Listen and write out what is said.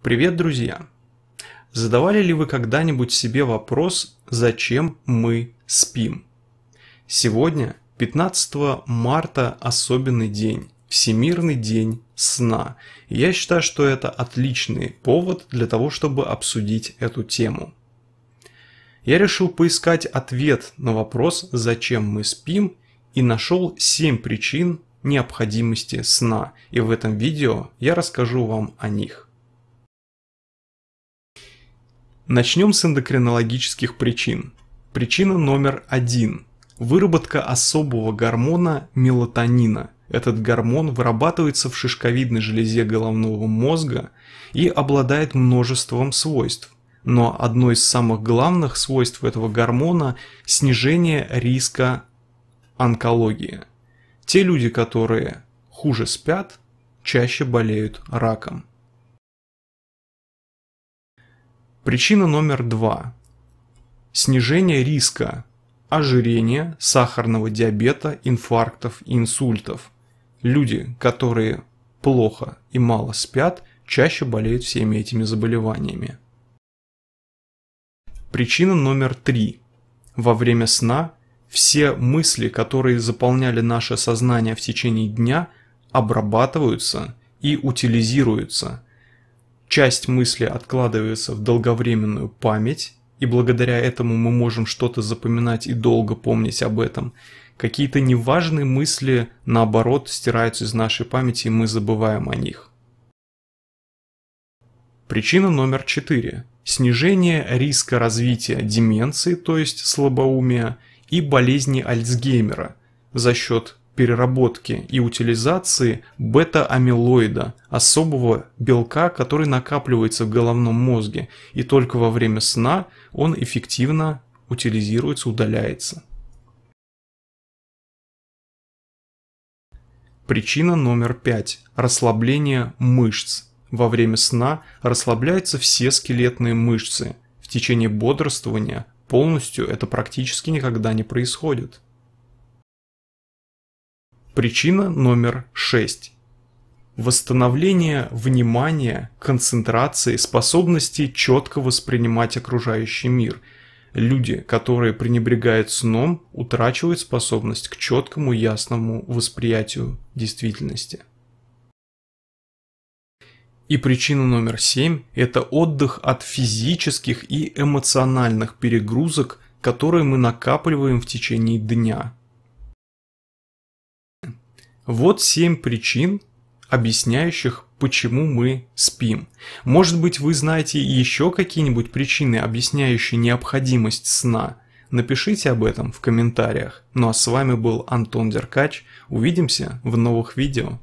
Привет, друзья! Задавали ли вы когда-нибудь себе вопрос, зачем мы спим? Сегодня, 15 марта, особенный день, Всемирный день сна. И я считаю, что это отличный повод для того, чтобы обсудить эту тему. Я решил поискать ответ на вопрос, зачем мы спим, и нашел 7 причин необходимости сна, и в этом видео я расскажу вам о них. Начнем с эндокринологических причин. Причина номер один – выработка особого гормона мелатонина. Этот гормон вырабатывается в шишковидной железе головного мозга и обладает множеством свойств. Но одно из самых главных свойств этого гормона – снижение риска онкологии. Те люди, которые хуже спят, чаще болеют раком. Причина номер два. Снижение риска ожирения, сахарного диабета, инфарктов и инсультов. Люди, которые плохо и мало спят, чаще болеют всеми этими заболеваниями. Причина номер три. Во время сна все мысли, которые заполняли наше сознание в течение дня, обрабатываются и утилизируются, часть мысли откладывается в долговременную память, и благодаря этому мы можем что-то запоминать и долго помнить об этом. Какие-то неважные мысли, наоборот, стираются из нашей памяти, и мы забываем о них. Причина номер четыре. Снижение риска развития деменции, то есть слабоумия, и болезни Альцгеймера за счет переработки и утилизации бета-амилоида, особого белка, который накапливается в головном мозге, и только во время сна он эффективно утилизируется, удаляется. Причина номер пять – расслабление мышц. Во время сна расслабляются все скелетные мышцы. В течение бодрствования полностью это практически никогда не происходит. Причина номер 6. Восстановление внимания, концентрации, способности четко воспринимать окружающий мир. Люди, которые пренебрегают сном, утрачивают способность к четкому ясному восприятию действительности. И причина номер семь – это отдых от физических и эмоциональных перегрузок, которые мы накапливаем в течение дня. Вот семь причин, объясняющих, почему мы спим. Может быть, вы знаете еще какие-нибудь причины, объясняющие необходимость сна. Напишите об этом в комментариях. Ну а с вами был Антон Деркач. Увидимся в новых видео.